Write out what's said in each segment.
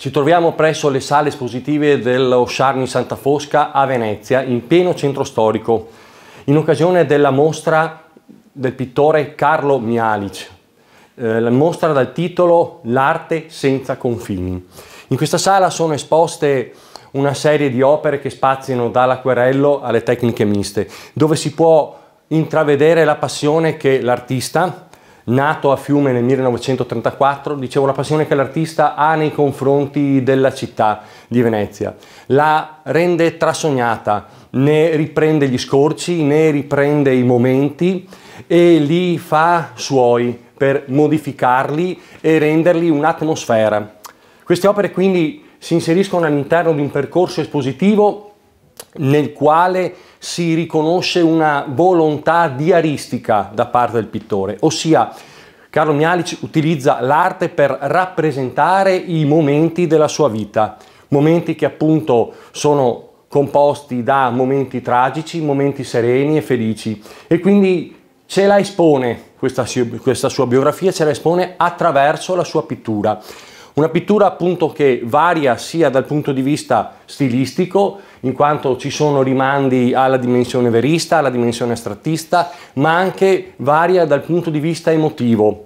Ci troviamo presso le sale espositive dello Sciarni Santa Fosca a Venezia, in pieno centro storico, in occasione della mostra del pittore Carlo Mialic, eh, la mostra dal titolo L'arte senza confini. In questa sala sono esposte una serie di opere che spaziano dall'acquerello alle tecniche miste, dove si può intravedere la passione che l'artista nato a Fiume nel 1934, dicevo la passione che l'artista ha nei confronti della città di Venezia. La rende trasognata, ne riprende gli scorci, ne riprende i momenti e li fa suoi per modificarli e renderli un'atmosfera. Queste opere quindi si inseriscono all'interno di un percorso espositivo nel quale si riconosce una volontà diaristica da parte del pittore, ossia Carlo Mialic utilizza l'arte per rappresentare i momenti della sua vita, momenti che appunto sono composti da momenti tragici, momenti sereni e felici e quindi ce la espone, questa, questa sua biografia ce la espone attraverso la sua pittura. Una pittura appunto che varia sia dal punto di vista stilistico, in quanto ci sono rimandi alla dimensione verista, alla dimensione astrattista, ma anche varia dal punto di vista emotivo,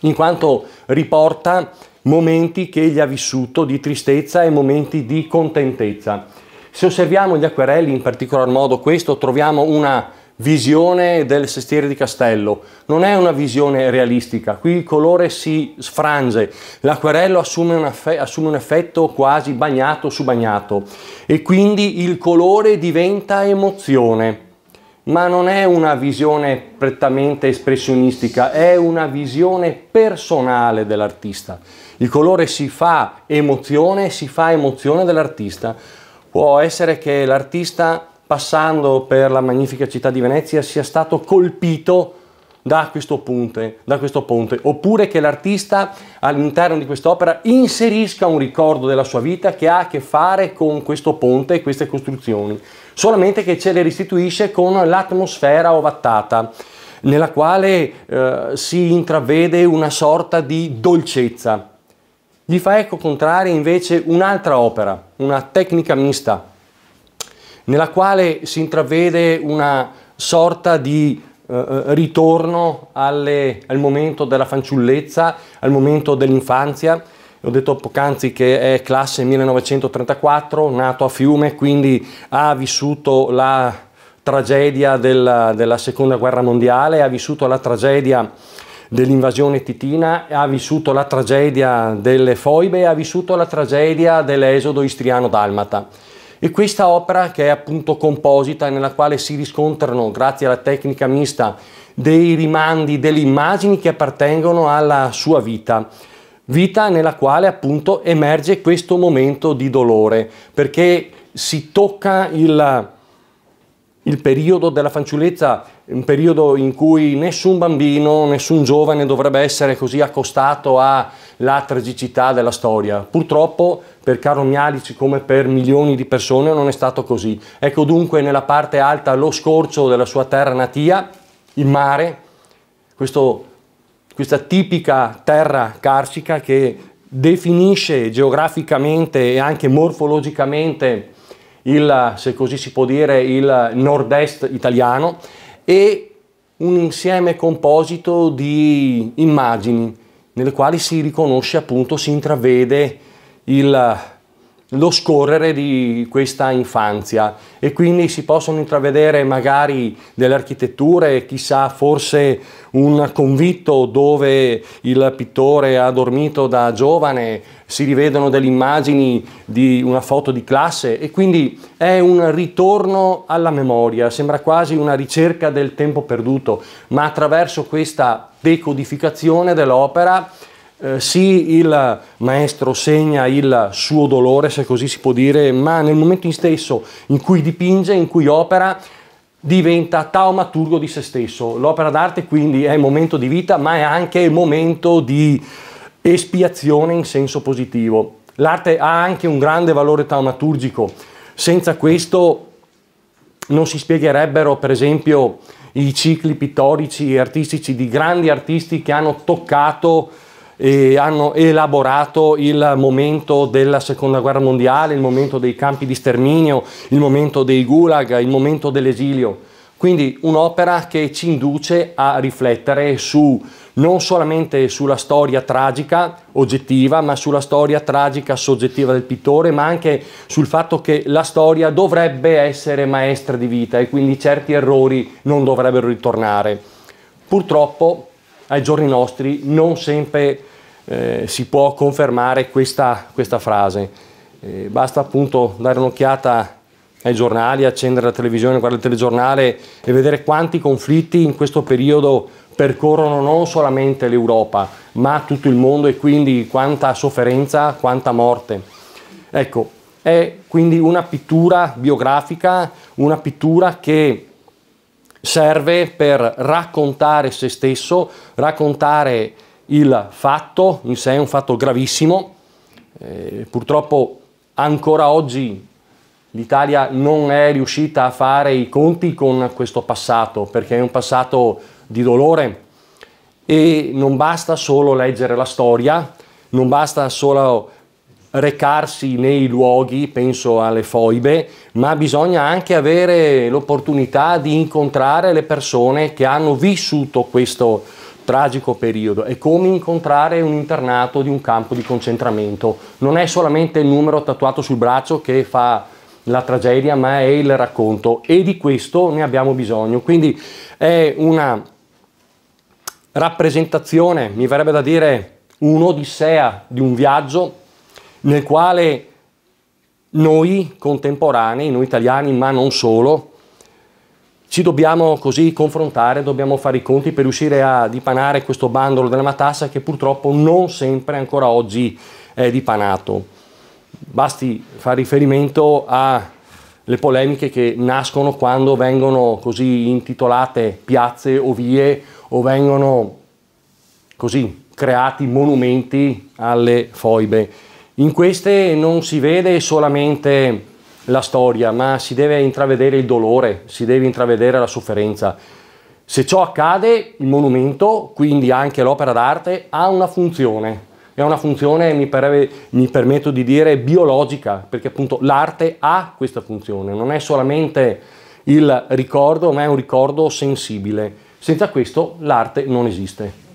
in quanto riporta momenti che egli ha vissuto di tristezza e momenti di contentezza. Se osserviamo gli acquerelli, in particolar modo questo, troviamo una visione del sestiere di Castello, non è una visione realistica, qui il colore si sfrange, l'acquarello assume, assume, un effetto quasi bagnato su bagnato e quindi il colore diventa emozione, ma non è una visione prettamente espressionistica, è una visione personale dell'artista. Il colore si fa emozione, si fa emozione dell'artista. Può essere che l'artista passando per la magnifica città di Venezia, sia stato colpito da questo, ponte, da questo ponte, oppure che l'artista all'interno di quest'opera inserisca un ricordo della sua vita che ha a che fare con questo ponte e queste costruzioni, solamente che ce le restituisce con l'atmosfera ovattata nella quale eh, si intravede una sorta di dolcezza. Gli fa ecco contraria invece un'altra opera, una tecnica mista, nella quale si intravede una sorta di eh, eh, ritorno alle, al momento della fanciullezza, al momento dell'infanzia. Ho detto poc'anzi che è classe 1934, nato a Fiume, quindi ha vissuto la tragedia della, della seconda guerra mondiale, ha vissuto la tragedia dell'invasione titina, ha vissuto la tragedia delle foibe, ha vissuto la tragedia dell'esodo istriano-dalmata. E questa opera che è appunto composita nella quale si riscontrano, grazie alla tecnica mista, dei rimandi, delle immagini che appartengono alla sua vita vita nella quale appunto emerge questo momento di dolore, perché si tocca il il periodo della fanciullezza, un periodo in cui nessun bambino, nessun giovane dovrebbe essere così accostato alla tragicità della storia. Purtroppo per Carlo Mialici come per milioni di persone non è stato così. Ecco dunque nella parte alta lo scorcio della sua terra natia, il mare, questo, questa tipica terra carsica che definisce geograficamente e anche morfologicamente il, se così si può dire, il nord-est italiano e un insieme composito di immagini nelle quali si riconosce appunto, si intravede il lo scorrere di questa infanzia e quindi si possono intravedere magari delle architetture, chissà forse un convitto dove il pittore ha dormito da giovane, si rivedono delle immagini di una foto di classe e quindi è un ritorno alla memoria, sembra quasi una ricerca del tempo perduto, ma attraverso questa decodificazione dell'opera eh, sì, il maestro segna il suo dolore, se così si può dire, ma nel momento in stesso in cui dipinge, in cui opera, diventa taumaturgo di se stesso. L'opera d'arte quindi è momento di vita, ma è anche momento di espiazione in senso positivo. L'arte ha anche un grande valore taumaturgico. Senza questo non si spiegherebbero, per esempio, i cicli pittorici e artistici di grandi artisti che hanno toccato e hanno elaborato il momento della seconda guerra mondiale, il momento dei campi di sterminio, il momento dei gulag, il momento dell'esilio. Quindi un'opera che ci induce a riflettere su, non solamente sulla storia tragica oggettiva, ma sulla storia tragica soggettiva del pittore, ma anche sul fatto che la storia dovrebbe essere maestra di vita e quindi certi errori non dovrebbero ritornare. Purtroppo ai giorni nostri non sempre eh, si può confermare questa, questa frase. Eh, basta appunto dare un'occhiata ai giornali, accendere la televisione, guardare il telegiornale e vedere quanti conflitti in questo periodo percorrono non solamente l'Europa, ma tutto il mondo e quindi quanta sofferenza, quanta morte. Ecco, è quindi una pittura biografica, una pittura che serve per raccontare se stesso, raccontare il fatto in sé, un fatto gravissimo. Eh, purtroppo ancora oggi l'Italia non è riuscita a fare i conti con questo passato, perché è un passato di dolore e non basta solo leggere la storia, non basta solo recarsi nei luoghi, penso alle foibe, ma bisogna anche avere l'opportunità di incontrare le persone che hanno vissuto questo tragico periodo. È come incontrare un internato di un campo di concentramento. Non è solamente il numero tatuato sul braccio che fa la tragedia, ma è il racconto e di questo ne abbiamo bisogno. Quindi è una rappresentazione, mi verrebbe da dire un'odissea di un viaggio nel quale noi contemporanei, noi italiani, ma non solo, ci dobbiamo così confrontare, dobbiamo fare i conti per riuscire a dipanare questo bandolo della matassa che purtroppo non sempre ancora oggi è dipanato. Basti fare riferimento alle polemiche che nascono quando vengono così intitolate piazze o vie o vengono così creati monumenti alle foibe. In queste non si vede solamente la storia, ma si deve intravedere il dolore, si deve intravedere la sofferenza. Se ciò accade, il monumento, quindi anche l'opera d'arte, ha una funzione. È una funzione, mi, per, mi permetto di dire, biologica, perché appunto l'arte ha questa funzione, non è solamente il ricordo, ma è un ricordo sensibile. Senza questo l'arte non esiste.